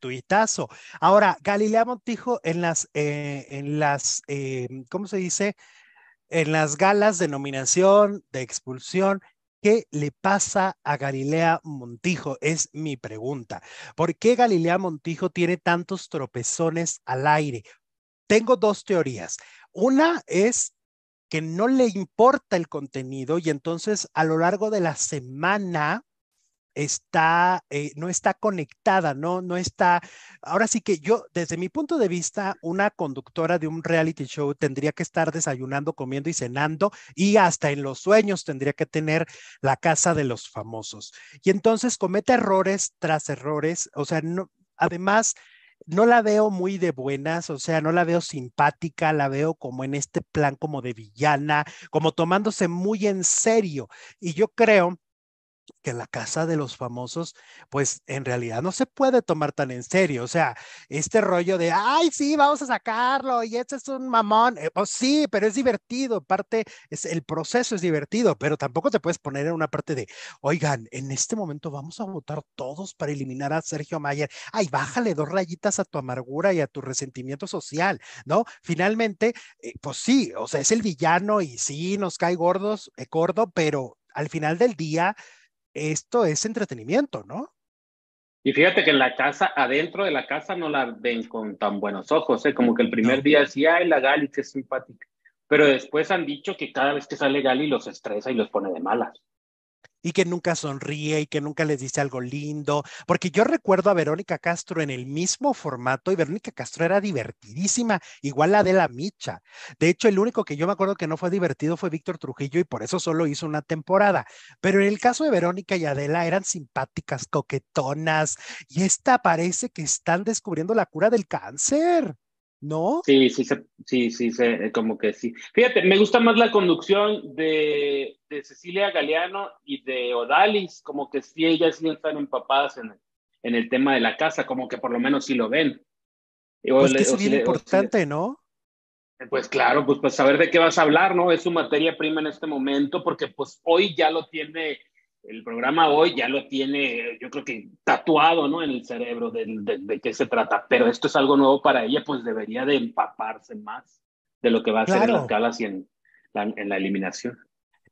tuitazo. Ahora, Galilea Montijo en las, eh, en las eh, ¿cómo se dice? En las galas de nominación, de expulsión, ¿Qué le pasa a Galilea Montijo? Es mi pregunta. ¿Por qué Galilea Montijo tiene tantos tropezones al aire? Tengo dos teorías. Una es que no le importa el contenido y entonces a lo largo de la semana está, eh, no está conectada, ¿no? No está, ahora sí que yo, desde mi punto de vista, una conductora de un reality show tendría que estar desayunando, comiendo y cenando y hasta en los sueños tendría que tener la casa de los famosos. Y entonces comete errores tras errores, o sea, no, además no la veo muy de buenas, o sea, no la veo simpática, la veo como en este plan como de villana, como tomándose muy en serio. Y yo creo que la casa de los famosos, pues en realidad no se puede tomar tan en serio. O sea, este rollo de, ay, sí, vamos a sacarlo y este es un mamón. Eh, o oh, sí, pero es divertido. Parte, es, el proceso es divertido, pero tampoco te puedes poner en una parte de, oigan, en este momento vamos a votar todos para eliminar a Sergio Mayer. Ay, bájale dos rayitas a tu amargura y a tu resentimiento social, ¿no? Finalmente, eh, pues sí, o sea, es el villano y sí, nos cae gordos, eh, gordo, pero al final del día, esto es entretenimiento, ¿no? Y fíjate que en la casa, adentro de la casa, no la ven con tan buenos ojos, ¿eh? Como que el primer día decía, ay, la Gali, que es simpática. Pero después han dicho que cada vez que sale Gali los estresa y los pone de malas y que nunca sonríe y que nunca les dice algo lindo, porque yo recuerdo a Verónica Castro en el mismo formato y Verónica Castro era divertidísima, igual la de la Micha. De hecho, el único que yo me acuerdo que no fue divertido fue Víctor Trujillo y por eso solo hizo una temporada. Pero en el caso de Verónica y Adela eran simpáticas, coquetonas y esta parece que están descubriendo la cura del cáncer. ¿No? Sí, sí, sí, sí, eh, como que sí. Fíjate, me gusta más la conducción de, de Cecilia Galeano y de Odalis, como que sí, ellas sí están empapadas en, en el tema de la casa, como que por lo menos sí lo ven. pues es bien importante, ¿no? Pues claro, pues, pues saber de qué vas a hablar, ¿no? Es su materia prima en este momento, porque pues hoy ya lo tiene el programa hoy ya lo tiene, yo creo que tatuado, ¿no? En el cerebro de, de, qué se trata. Pero esto es algo nuevo para ella, pues debería de empaparse más de lo que va a hacer en las y en la eliminación.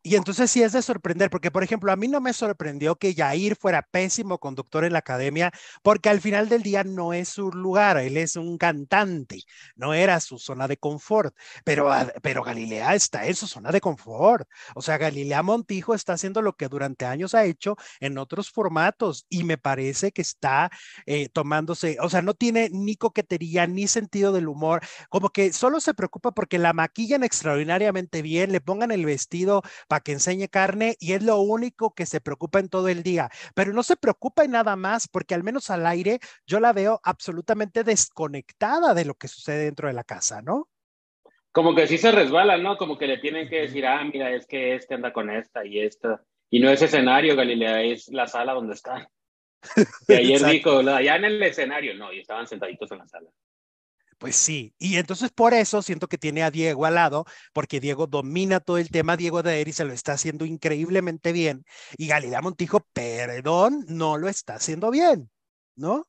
Y entonces sí es de sorprender, porque por ejemplo, a mí no me sorprendió que Jair fuera pésimo conductor en la academia, porque al final del día no es su lugar, él es un cantante, no era su zona de confort, pero, pero Galilea está en su zona de confort. O sea, Galilea Montijo está haciendo lo que durante años ha hecho en otros formatos y me parece que está eh, tomándose, o sea, no tiene ni coquetería ni sentido del humor, como que solo se preocupa porque la maquillan extraordinariamente bien, le pongan el vestido para que enseñe carne y es lo único que se preocupa en todo el día. Pero no se preocupa en nada más porque al menos al aire yo la veo absolutamente desconectada de lo que sucede dentro de la casa, ¿no? Como que sí se resbalan, ¿no? Como que le tienen que decir, ah, mira, es que este anda con esta y esta. Y no es escenario, Galilea, es la sala donde está Y ayer dijo, allá en el escenario, no, y estaban sentaditos en la sala. Pues sí, y entonces por eso siento que tiene a Diego al lado, porque Diego domina todo el tema, Diego de Eri se lo está haciendo increíblemente bien, y Galilea Montijo, perdón, no lo está haciendo bien, ¿no?